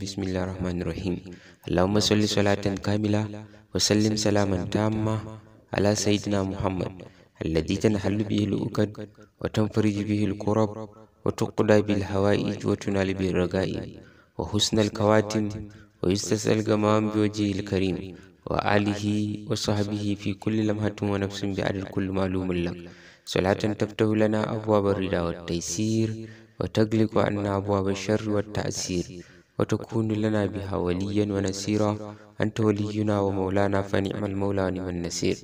بسم الله الرحمن الرحيم اللهم صل صلاة كاملة وسلم سلاما تاما على سيدنا محمد الذي تنحل به الأكد وتنفرج به الكرب وتقضى بالهوائج وتنال به الرقائم وحسن الكواتم ويستسأل الجمام بوجهه الكريم وآله وصحبه في كل لمحة ونفس بعد كل معلوم لك صلاة تفتح لنا أبواب الرضا والتيسير وتغلق عنا أبواب الشر والتأثير وتكون لنا بها وليا ونسيرا أنت ولينا ومولانا فنعم المولى ونعم النسير